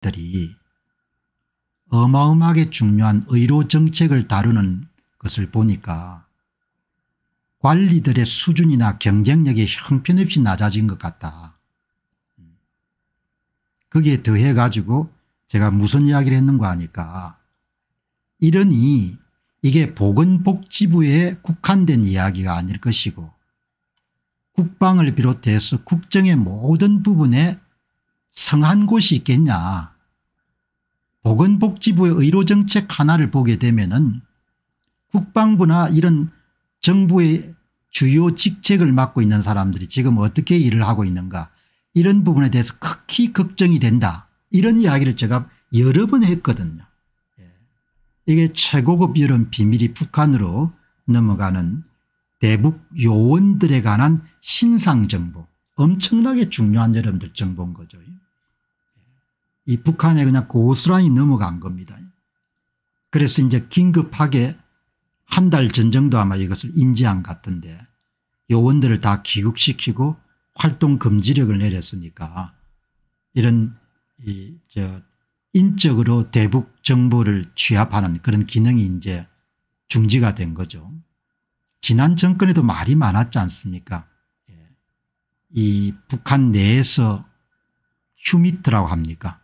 들이 어마어마하게 중요한 의료 정책을 다루는 것을 보니까 관리들의 수준이나 경쟁력이 형편없이 낮아진 것 같다. 거기에 더해 가지고 제가 무슨 이야기를 했는가 하니까 이러니 이게 보건복지부에 국한된 이야기가 아닐 것이고 국방을 비롯해서 국정의 모든 부분에 성한 곳이 있겠냐 보건복지부의 의료정책 하나를 보게 되면 은 국방부나 이런 정부의 주요 직책을 맡고 있는 사람들이 지금 어떻게 일을 하고 있는가 이런 부분에 대해서 극히 걱정이 된다 이런 이야기를 제가 여러 번 했거든요. 예. 이게 최고급 이런 비밀이 북한으로 넘어가는 대북 요원들에 관한 신상 정보 엄청나게 중요한 여러분들 정보인 거죠. 이 북한에 그냥 고스란히 넘어간 겁니다. 그래서 이제 긴급하게 한 달 전 정도 아마 이것을 인지한 같은데 요원들을 다 귀국시키고 활동 금지력을 내렸으니까 이런 이 저 인적으로 대북 정보를 취합하는 그런 기능이 이제 중지가 된 거죠. 지난 정권에도 말이 많았지 않습니까 예. 이 북한 내에서 휴미트라고 합니까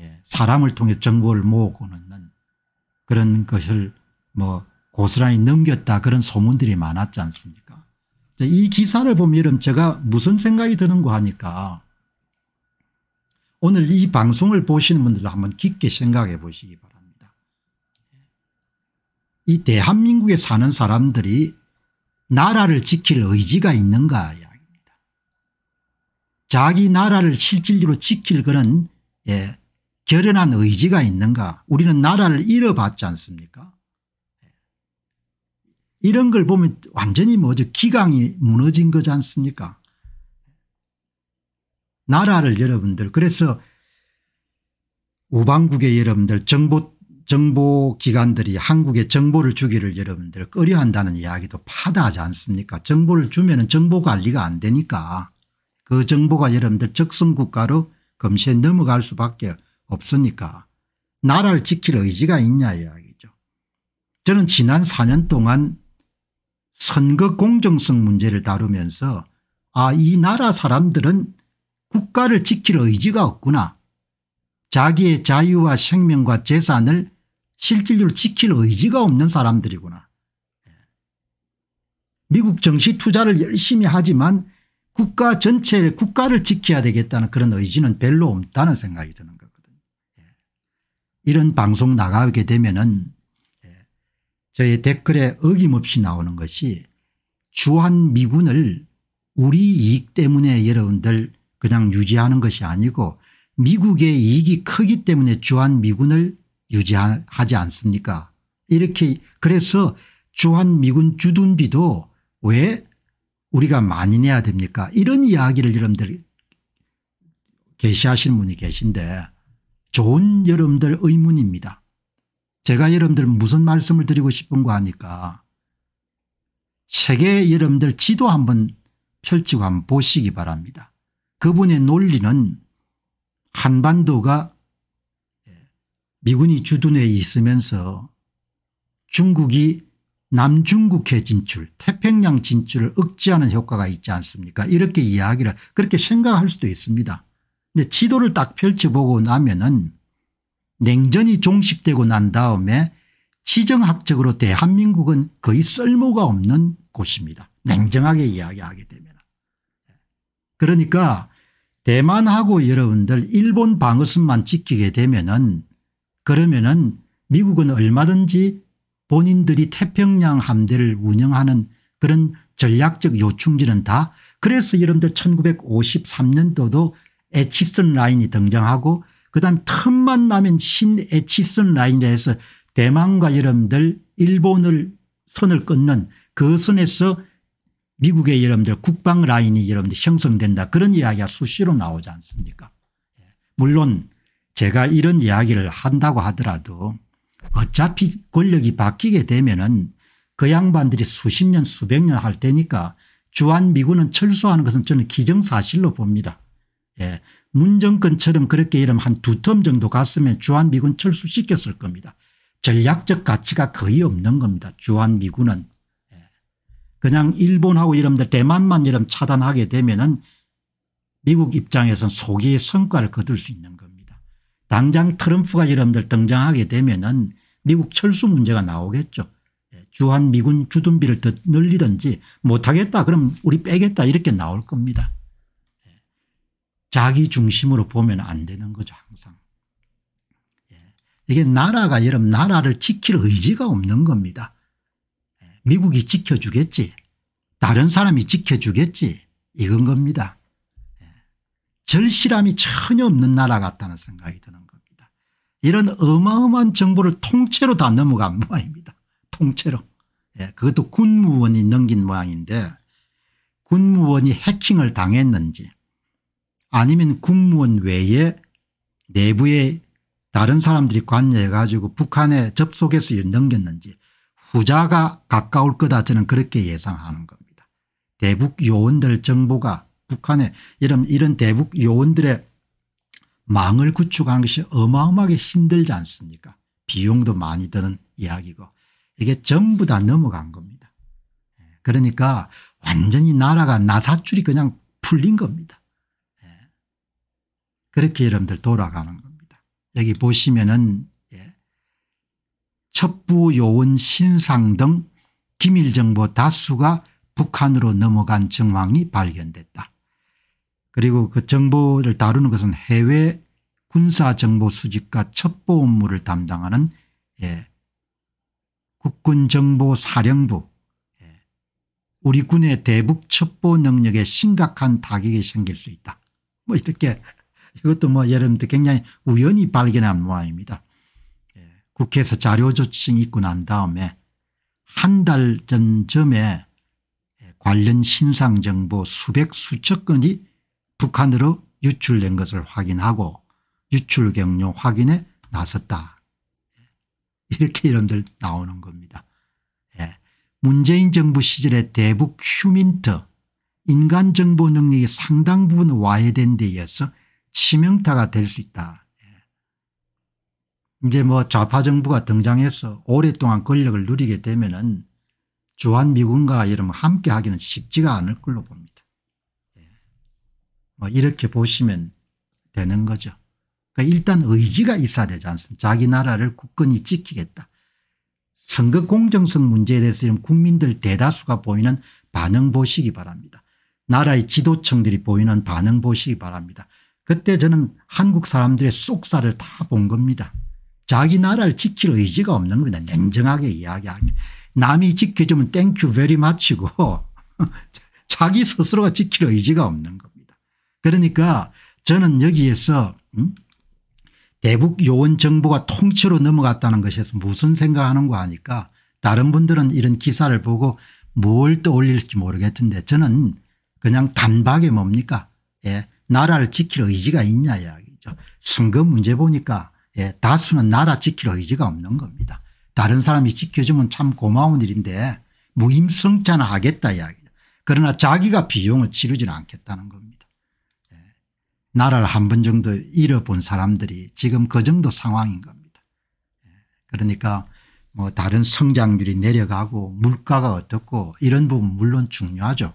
예, 사람을 통해 정보를 모으고 넣는 그런 것을 뭐 고스란히 넘겼다 그런 소문들이 많았지 않습니까 이 기사를 보면 여러분 제가 무슨 생각이 드는고 하니까 오늘 이 방송을 보시는 분들도 한번 깊게 생각해 보시기 바랍니다. 이 대한민국에 사는 사람들이 나라를 지킬 의지가 있는가 이야기입니다. 자기 나라를 실질적으로 지킬 그런 예, 결연한 의지가 있는가 우리는 나라를 잃어봤지 않습니까 예. 이런 걸 보면 완전히 뭐죠 기강이 무너진 거지 않습니까 나라를 여러분들 그래서 우방국의 여러분들 정보 정보기관들이 한국의 정보를 주기를 여러분들 꺼려한다는 이야기도 파다하지 않습니까 정보를 주면 정보관리가 안 되니까 그 정보가 여러분들 적성국가로 검시에 넘어갈 수밖에 없으니까 나라를 지킬 의지가 있냐 이야기죠. 저는 지난 4년 동안 선거 공정성 문제를 다루면서 아이 나라 사람들은 국가를 지킬 의지가 없구나. 자기의 자유와 생명과 재산을 실질적으로 지킬 의지가 없는 사람들이구나. 예. 미국 정시 투자를 열심히 하지만 국가 전체를 국가를 지켜야 되겠다는 그런 의지는 별로 없다는 생각이 드는 이런 방송 나가게 되면은 예, 저의 댓글에 어김없이 나오는 것이 주한미군을 우리 이익 때문에 여러분들 그냥 유지하는 것이 아니고 미국의 이익이 크기 때문에 주한미군을 유지하지 않습니까 이렇게 그래서 주한미군 주둔비도 왜 우리가 많이 내야 됩니까 이런 이야기를 여러분들 게시하시는 분이 계신데 좋은 여러분들 의문입니다. 제가 여러분들 무슨 말씀을 드리고 싶은 거 아니까 세계 여러분들 지도 한번 펼치고 한번 보시기 바랍니다. 그분의 논리는 한반도가 예, 미군이 주둔해 있으면서 중국이 남중국해 진출 태평양 진출을 억제하는 효과가 있지 않습니까 이렇게 이야기를 그렇게 생각할 수도 있습니다. 근데 지도를 딱 펼쳐보고 나면은 냉전이 종식되고 난 다음에 지정학적으로 대한민국은 거의 쓸모가 없는 곳입니다. 냉정하게 이야기하게 되면. 그러니까 대만하고 여러분들 일본 방어선만 지키게 되면은 그러면은 미국은 얼마든지 본인들이 태평양 함대를 운영하는 그런 전략적 요충지는 다 그래서 여러분들 1953년도도 에치슨 라인이 등장하고 그다음 틈만 나면 신에치슨 라인에 해서 대만과 여러분들 일본을 선을 끊는 그 선에서 미국의 여러분들 국방 라인이 여러분들 형성된다 그런 이야기가 수시로 나오지 않습니까 예. 물론 제가 이런 이야기를 한다고 하더라도 어차피 권력이 바뀌게 되면 은그 양반들이 수십 년 수백 년 할 테니까 주한미군은 철수하는 것은 저는 기정사실로 봅니다. 예. 문정권처럼 그렇게 이름 한두 텀 정도 갔으면 주한미군 철수시켰을 겁니다. 전략적 가치가 거의 없는 겁니다. 주한미군은. 예. 그냥 일본하고 이런들 대만만 이런 차단하게 되면은 미국 입장에선 소기의 성과를 거둘 수 있는 겁니다. 당장 트럼프가 이런들 등장하게 되면은 미국 철수 문제가 나오겠죠. 예, 주한미군 주둔비를 더 늘리든지 못하겠다 그럼 우리 빼겠다 이렇게 나올 겁니다. 자기 중심으로 보면 안 되는 거죠 항상. 예. 이게 나라가 여러분 나라를 지킬 의지가 없는 겁니다. 예. 미국이 지켜주겠지 다른 사람이 지켜주겠지 이건 겁니다. 예. 절실함이 전혀 없는 나라 같다는 생각이 드는 겁니다. 이런 어마어마한 정보를 통째로 다 넘어간 모양입니다. 통째로. 예, 그것도 군무원이 넘긴 모양인데 군무원이 해킹을 당했는지 아니면 군무원 외에 내부에 다른 사람들이 관여해 가지고 북한에 접속해서 넘겼는지 후자가 가까울 거다 저는 그렇게 예상하는 겁니다. 대북 요원들 정보가 북한에 이런 이런 대북 요원들의 망을 구축하는 것이 어마어마하게 힘들지 않습니까 비용도 많이 드는 이야기고 이게 전부 다 넘어간 겁니다. 예, 그러니까 완전히 나라가 나사줄이 그냥 풀린 겁니다. 그렇게 여러분들 돌아가는 겁니다. 여기 보시면은 예. 첩부 요원 신상 등 기밀정보 다수가 북한으로 넘어간 정황이 발견됐다. 그리고 그 정보를 다루는 것은 해외 군사정보 수집과 첩보 업무를 담당하는 예. 국군정보사령부 예. 우리 군의 대북 첩보 능력에 심각한 타격이 생길 수 있다. 뭐 이렇게 이것도 뭐 여러분들 굉장히 우연히 발견한 모양입니다. 예, 국회에서 자료 조칭 있고 난 다음에 한 달 전쯤에 예, 관련 신상정보 수백 수천 건이 북한으로 유출된 것을 확인하고 유출 경로 확인에 나섰다. 예, 이렇게 이름들 나오는 겁니다. 문재인 정부 시절의 대북 휴민트 인간정보 능력이 상당 부분 와해된 데 이어서 치명타가 될 수 있다. 예. 이제 뭐 좌파 정부가 등장해서 오랫동안 권력을 누리게 되면은 주한미군과 이런 함께 하기는 쉽지가 않을 걸로 봅니다. 예. 뭐 이렇게 보시면 되는 거죠. 그러니까 일단 의지가 있어야 되지 않습니까? 자기 나라를 굳건히 지키겠다. 선거 공정성 문제에 대해서 지금 국민들 대다수가 보이는 반응 보시기 바랍니다. 나라의 지도층들이 보이는 반응 보시기 바랍니다. 그때 저는 한국 사람들의 속사를 다 본 겁니다. 자기 나라를 지킬 의지가 없는 겁니다. 냉정하게 이야기하면. 남이 지켜주면 땡큐 베리 마치고 자기 스스로가 지킬 의지가 없는 겁니다. 그러니까 저는 여기에서 음? 대북 요원 정보가 통째로 넘어갔다는 것에서 무슨 생각하는 거 하니까 다른 분들은 이런 기사를 보고 뭘 떠올릴지 모르겠는데 저는 그냥 단박에 뭡니까 예. 나라를 지킬 의지가 있냐 이야기죠. 선거 문제 보니까 예, 다수는 나라 지킬 의지가 없는 겁니다. 다른 사람이 지켜주면 참 고마운 일인데 무임승차 하겠다 이야기죠. 그러나 자기가 비용을 치르지는 않겠다는 겁니다. 예. 나라를 한 번 정도 잃어본 사람들이 지금 그 정도 상황인 겁니다. 예. 그러니까 뭐 다른 성장률이 내려가고 물가가 어떻고 이런 부분 물론 중요하죠.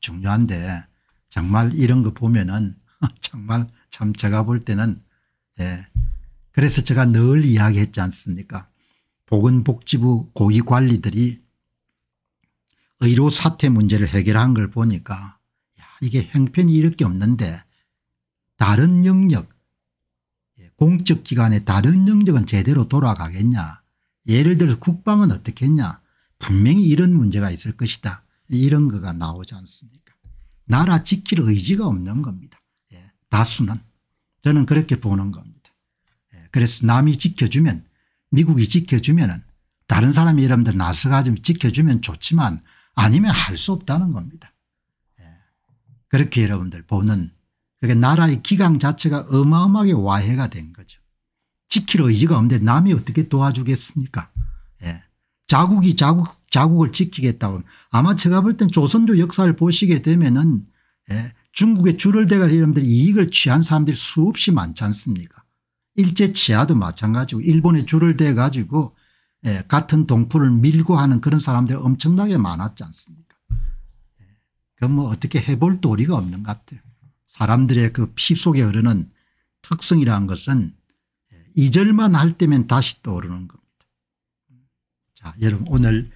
중요한데 정말 이런 거 보면은 정말 참 제가 볼 때는 예. 그래서 제가 늘 이야기했지 않습니까 보건복지부 고위관리들이 의료 사태 문제를 해결한 걸 보니까 야, 이게 행편이 이렇게 없는데 다른 영역 예, 공적기관의 다른 영역은 제대로 돌아가겠냐 예를 들어 국방은 어떻겠냐 분명히 이런 문제가 있을 것이다 이런 거가 나오지 않습니까 나라 지킬 의지가 없는 겁니다. 예. 다수는. 저는 그렇게 보는 겁니다. 예. 그래서 남이 지켜주면 미국이 지켜주면 다른 사람이 여러분들 나서가지 지켜주면 좋지만 아니면 할 수 없다는 겁니다. 예. 그렇게 여러분들 보는 그게 나라의 기강 자체가 어마어마하게 와해가 된 거죠. 지킬 의지가 없는데 남이 어떻게 도와주겠습니까? 예, 자국이 자국 자국을 지키겠다고 아마 제가 볼 땐 조선조 역사를 보시게 되면은 예, 중국의 줄을 대갈 이름들이 이익을 취한 사람들이 수없이 많지 않습니까 일제 치하도 마찬가지고 일본의 줄을 대 가지고 예, 같은 동포를 밀고 하는 그런 사람들이 엄청나게 많았지 않습니까 예, 그건 뭐 어떻게 해볼 도리가 없는 것 같아요 사람들의 그 피 속에 흐르는 특성이라는 것은 이절만할 예, 때면 다시 떠오르는 겁니다 자 여러분 오늘